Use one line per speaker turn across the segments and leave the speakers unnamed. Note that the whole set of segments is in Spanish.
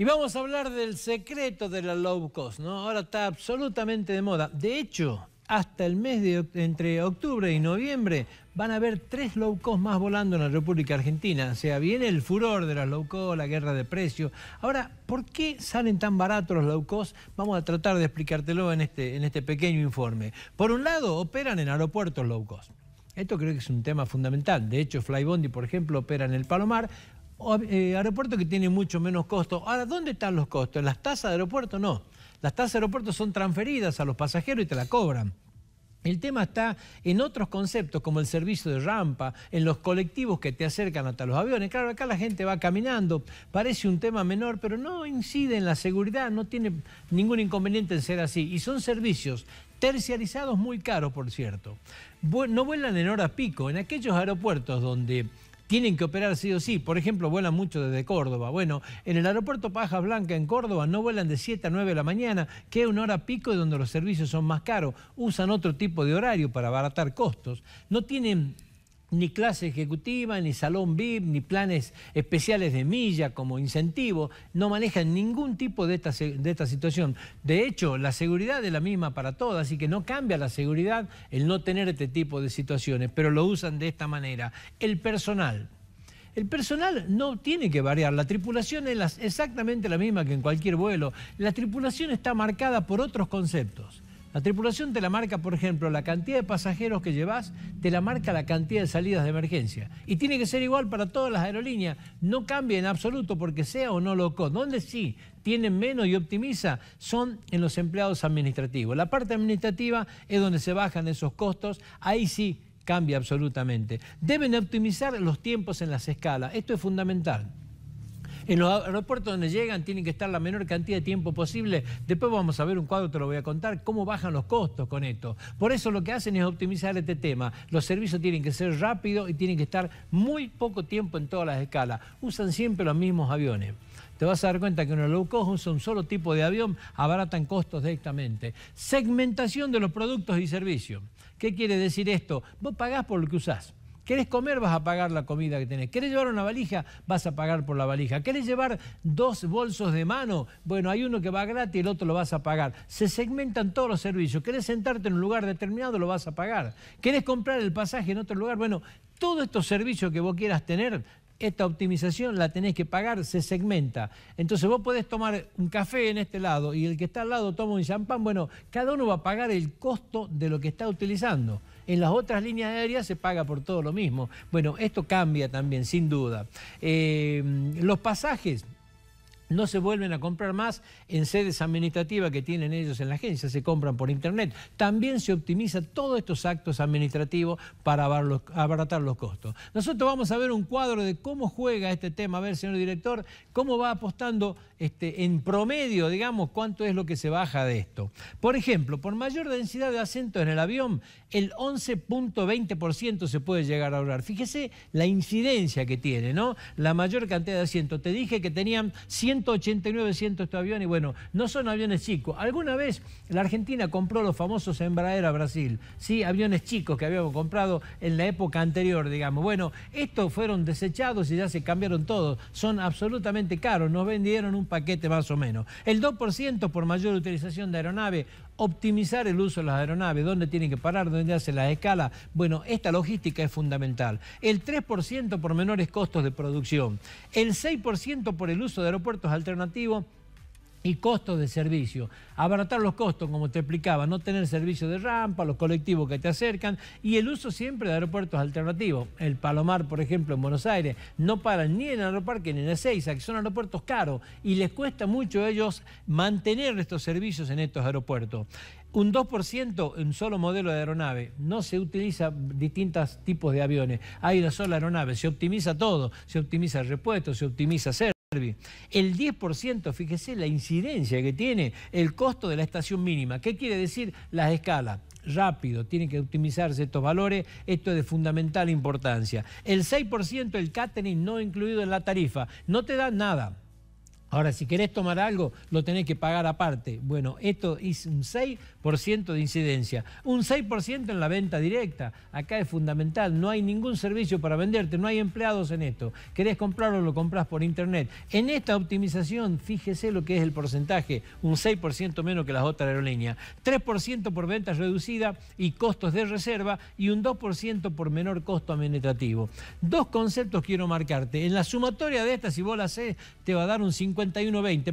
Y vamos a hablar del secreto de la low cost, ¿no? Ahora está absolutamente de moda. De hecho, hasta el mes de entre octubre y noviembre van a haber tres low cost más volando en la República Argentina. O sea, viene el furor de las low cost, la guerra de precios. Ahora, ¿por qué salen tan baratos los low cost? Vamos a tratar de explicártelo en este, en este pequeño informe. Por un lado, operan en aeropuertos low cost. Esto creo que es un tema fundamental. De hecho, Flybondi, por ejemplo, opera en el Palomar, o eh, aeropuerto que tienen mucho menos costo. Ahora, ¿dónde están los costos? ¿En las tasas de aeropuerto? No. Las tasas de aeropuerto son transferidas a los pasajeros y te la cobran. El tema está en otros conceptos como el servicio de rampa, en los colectivos que te acercan hasta los aviones. Claro, acá la gente va caminando, parece un tema menor, pero no incide en la seguridad, no tiene ningún inconveniente en ser así. Y son servicios terciarizados muy caros, por cierto. No vuelan en hora pico. En aquellos aeropuertos donde tienen que operar sí o sí. Por ejemplo, vuelan mucho desde Córdoba. Bueno, en el aeropuerto Paja Blanca en Córdoba no vuelan de 7 a 9 de la mañana, que es una hora pico y donde los servicios son más caros. Usan otro tipo de horario para abaratar costos. No tienen ni clase ejecutiva, ni salón VIP, ni planes especiales de milla como incentivo, no manejan ningún tipo de esta, de situación. De hecho, la seguridad es la misma para todas, así que no cambia la seguridad el no tener este tipo de situaciones, pero lo usan de esta manera. El personal. El personal no tiene que variar, la tripulación es exactamente la misma que en cualquier vuelo. La tripulación está marcada por otros conceptos la tripulación te la marca, por ejemplo, la cantidad de pasajeros que llevas, te la marca la cantidad de salidas de emergencia. Y tiene que ser igual para todas las aerolíneas. No cambia en absoluto porque sea o no loco. Donde sí tienen menos y optimiza son en los empleados administrativos. La parte administrativa es donde se bajan esos costos. Ahí sí cambia absolutamente. Deben optimizar los tiempos en las escalas. Esto es fundamental. En los aeropuertos donde llegan tienen que estar la menor cantidad de tiempo posible. Después vamos a ver un cuadro, te lo voy a contar, cómo bajan los costos con esto. Por eso lo que hacen es optimizar este tema. Los servicios tienen que ser rápidos y tienen que estar muy poco tiempo en todas las escalas. Usan siempre los mismos aviones te vas a dar cuenta que una low cost usa un solo tipo de avión, abaratan costos directamente. Segmentación de los productos y servicios. ¿Qué quiere decir esto? Vos pagás por lo que usás. ¿Querés comer? Vas a pagar la comida que tenés. ¿Querés llevar una valija? Vas a pagar por la valija. ¿Querés llevar dos bolsos de mano? Bueno, hay uno que va gratis y el otro lo vas a pagar. Se segmentan todos los servicios. ¿Querés sentarte en un lugar determinado? Lo vas a pagar. ¿Querés comprar el pasaje en otro lugar? Bueno, todos estos servicios que vos quieras tener, esta optimización la tenés que pagar, se segmenta. Entonces vos podés tomar un café en este lado y el que está al lado toma un champán. Bueno, cada uno va a pagar el costo de lo que está utilizando en las otras líneas aéreas se paga por todo lo mismo. Bueno, esto cambia también, sin duda. Eh, los pasajes, no se vuelven a comprar más en sedes administrativas que tienen ellos en la agencia, se compran por internet. También se optimiza todos estos actos administrativos para abaratar los costos. Nosotros vamos a ver un cuadro de cómo juega este tema. A ver, señor director, cómo va apostando este, en promedio, digamos, cuánto es lo que se baja de esto. Por ejemplo, por mayor densidad de asientos en el avión, el 11.20% se puede llegar a ahorrar. Fíjese la incidencia que tiene, ¿no? La mayor cantidad de asientos. Te dije que tenían 100 189 cientos estos aviones, bueno, no son aviones chicos. Alguna vez la Argentina compró los famosos Embraer a Brasil, ¿sí? aviones chicos que habíamos comprado en la época anterior, digamos. Bueno, estos fueron desechados y ya se cambiaron todos. Son absolutamente caros, nos vendieron un paquete más o menos. El 2% por mayor utilización de aeronave, optimizar el uso de las aeronaves, dónde tienen que parar, dónde hacen la escala. Bueno, esta logística es fundamental. El 3% por menores costos de producción, el 6% por el uso de aeropuertos alternativos y costos de servicio. Abaratar los costos, como te explicaba, no tener servicio de rampa, los colectivos que te acercan y el uso siempre de aeropuertos alternativos. El Palomar, por ejemplo, en Buenos Aires, no paran ni en Aeroparque ni en Ezeiza, que son aeropuertos caros y les cuesta mucho a ellos mantener estos servicios en estos aeropuertos. Un 2% en solo modelo de aeronave. No se utiliza distintos tipos de aviones. Hay una sola aeronave. Se optimiza todo. Se optimiza el repuesto, se optimiza hacer. El 10%, fíjese la incidencia que tiene el costo de la estación mínima. ¿Qué quiere decir las escalas? Rápido, tienen que optimizarse estos valores, esto es de fundamental importancia. El 6% el catering no incluido en la tarifa, no te da nada. Ahora, si querés tomar algo, lo tenés que pagar aparte. Bueno, esto es un 6% de incidencia. Un 6% en la venta directa. Acá es fundamental. No hay ningún servicio para venderte. No hay empleados en esto. Querés comprarlo, lo compras por internet. En esta optimización, fíjese lo que es el porcentaje. Un 6% menos que las otras aerolíneas. 3% por ventas reducida y costos de reserva. Y un 2% por menor costo administrativo. Dos conceptos quiero marcarte. En la sumatoria de estas, si vos la haces, te va a dar un 5%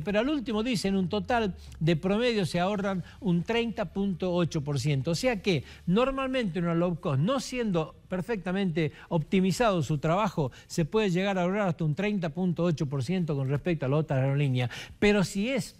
pero al último dicen un total de promedio se ahorran un 30.8%. O sea que normalmente una low cost, no siendo perfectamente optimizado su trabajo, se puede llegar a ahorrar hasta un 30.8% con respecto a la otra aerolínea. Pero si es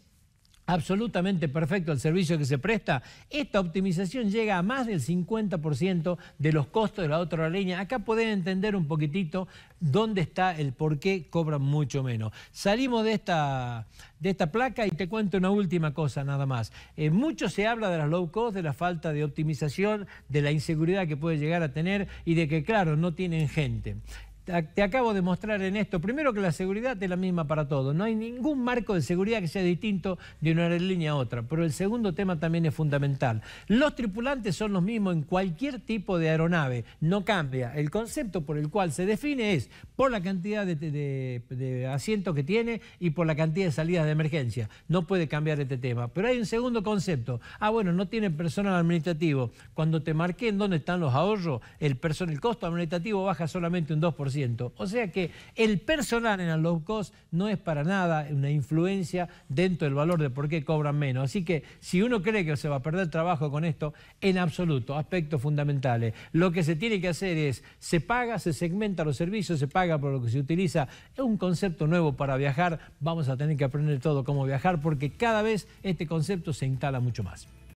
absolutamente perfecto el servicio que se presta, esta optimización llega a más del 50% de los costos de la otra leña. Acá pueden entender un poquitito dónde está el por qué cobran mucho menos. Salimos de esta, de esta placa y te cuento una última cosa nada más. Eh, mucho se habla de las low cost, de la falta de optimización, de la inseguridad que puede llegar a tener y de que, claro, no tienen gente te acabo de mostrar en esto, primero que la seguridad es la misma para todos, no hay ningún marco de seguridad que sea distinto de una aerolínea a otra, pero el segundo tema también es fundamental. Los tripulantes son los mismos en cualquier tipo de aeronave, no cambia. El concepto por el cual se define es por la cantidad de, de, asientos que tiene y por la cantidad de salidas de emergencia, no puede cambiar este tema. Pero hay un segundo concepto, ah bueno, no tiene personal administrativo, cuando te marqué en dónde están los ahorros, el, personal, el costo administrativo baja solamente un 2%. O sea que el personal en el low cost no es para nada una influencia dentro del valor de por qué cobran menos. Así que si uno cree que se va a perder trabajo con esto, en absoluto, aspectos fundamentales. Lo que se tiene que hacer es, se paga, se segmenta los servicios, se paga por lo que se utiliza. Es un concepto nuevo para viajar. Vamos a tener que aprender todo cómo viajar porque cada vez este concepto se instala mucho más.